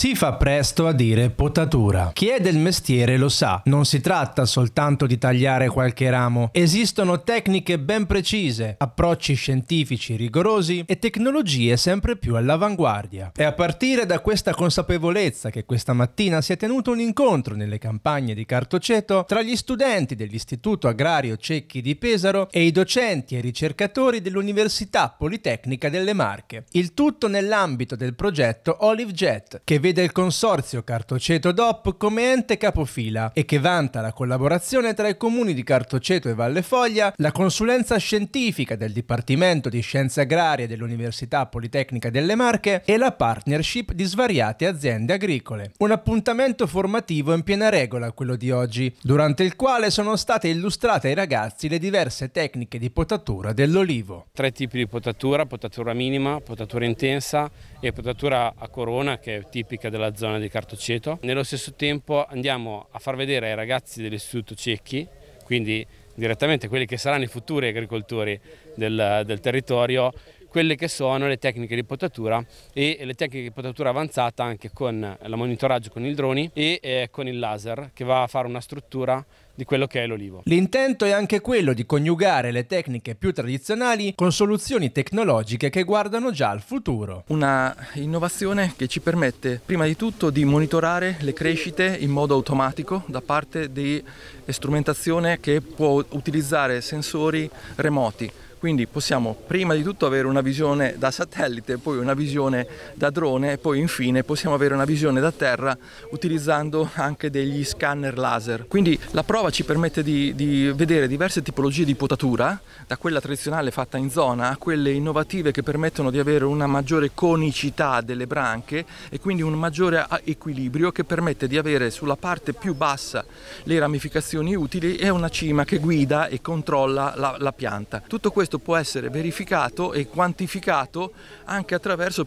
si fa presto a dire potatura. Chi è del mestiere lo sa, non si tratta soltanto di tagliare qualche ramo, esistono tecniche ben precise, approcci scientifici rigorosi e tecnologie sempre più all'avanguardia. È a partire da questa consapevolezza che questa mattina si è tenuto un incontro nelle campagne di Cartoceto tra gli studenti dell'Istituto Agrario Cecchi di Pesaro e i docenti e ricercatori dell'Università Politecnica delle Marche. Il tutto nell'ambito del progetto Olive Jet, che vede vede il consorzio Cartoceto DOP come ente capofila e che vanta la collaborazione tra i comuni di Cartoceto e Valle Foglia, la consulenza scientifica del Dipartimento di Scienze Agrarie dell'Università Politecnica delle Marche e la partnership di svariate aziende agricole. Un appuntamento formativo in piena regola quello di oggi, durante il quale sono state illustrate ai ragazzi le diverse tecniche di potatura dell'olivo. Tre tipi di potatura, potatura minima, potatura intensa e potatura a corona che è tipica turistica della zona di Cartoceto. Nello stesso tempo andiamo a far vedere ai ragazzi dell'Istituto Cecchi, quindi direttamente quelli che saranno i futuri agricoltori del, del territorio, quelle che sono le tecniche di potatura e le tecniche di potatura avanzata anche con il monitoraggio con i droni e eh, con il laser che va a fare una struttura di quello che è l'olivo. L'intento è anche quello di coniugare le tecniche più tradizionali con soluzioni tecnologiche che guardano già al futuro. Una innovazione che ci permette prima di tutto di monitorare le crescite in modo automatico da parte di strumentazione che può utilizzare sensori remoti quindi possiamo prima di tutto avere una visione da satellite, poi una visione da drone e poi infine possiamo avere una visione da terra utilizzando anche degli scanner laser. Quindi la prova ci permette di, di vedere diverse tipologie di potatura, da quella tradizionale fatta in zona a quelle innovative che permettono di avere una maggiore conicità delle branche e quindi un maggiore ah, equilibrio che permette di avere sulla parte più bassa le ramificazioni utili e una cima che guida e controlla la, la pianta. Tutto questo questo può essere verificato e quantificato anche attraverso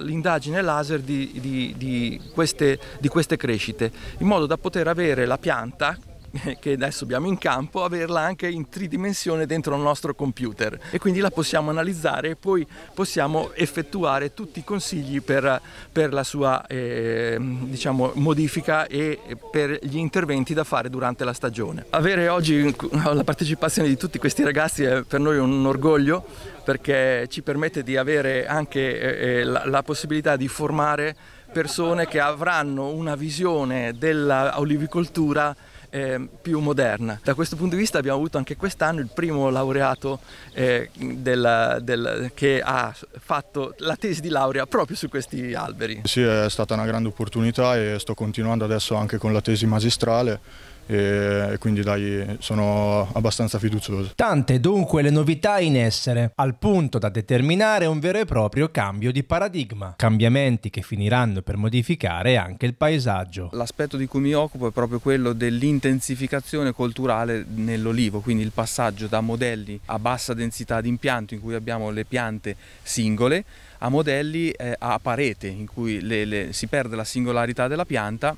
l'indagine laser di, di, di, queste, di queste crescite, in modo da poter avere la pianta che adesso abbiamo in campo, averla anche in tridimensione dentro il nostro computer e quindi la possiamo analizzare e poi possiamo effettuare tutti i consigli per, per la sua eh, diciamo, modifica e per gli interventi da fare durante la stagione. Avere oggi la partecipazione di tutti questi ragazzi è per noi un orgoglio perché ci permette di avere anche eh, eh la, la possibilità di formare persone che avranno una visione dell'olivicoltura eh, più moderna. Da questo punto di vista abbiamo avuto anche quest'anno il primo laureato eh, della, del, che ha fatto la tesi di laurea proprio su questi alberi. Sì, è stata una grande opportunità e sto continuando adesso anche con la tesi magistrale e quindi dai sono abbastanza fiducioso. Tante dunque le novità in essere, al punto da determinare un vero e proprio cambio di paradigma, cambiamenti che finiranno per modificare anche il paesaggio. L'aspetto di cui mi occupo è proprio quello dell'interno intensificazione culturale nell'olivo, quindi il passaggio da modelli a bassa densità di impianto in cui abbiamo le piante singole a modelli eh, a parete in cui le, le, si perde la singolarità della pianta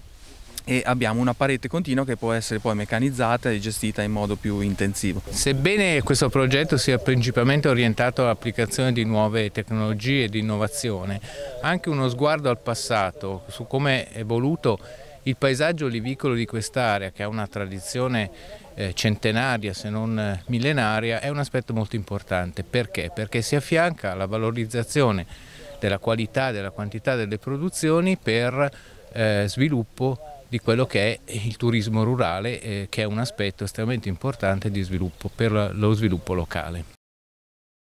e abbiamo una parete continua che può essere poi meccanizzata e gestita in modo più intensivo. Sebbene questo progetto sia principalmente orientato all'applicazione di nuove tecnologie e di innovazione, anche uno sguardo al passato su come è evoluto il paesaggio olivicolo di quest'area, che ha una tradizione eh, centenaria se non eh, millenaria, è un aspetto molto importante. Perché? Perché si affianca alla valorizzazione della qualità e della quantità delle produzioni per eh, sviluppo di quello che è il turismo rurale, che è un aspetto estremamente importante sviluppo, per lo sviluppo locale.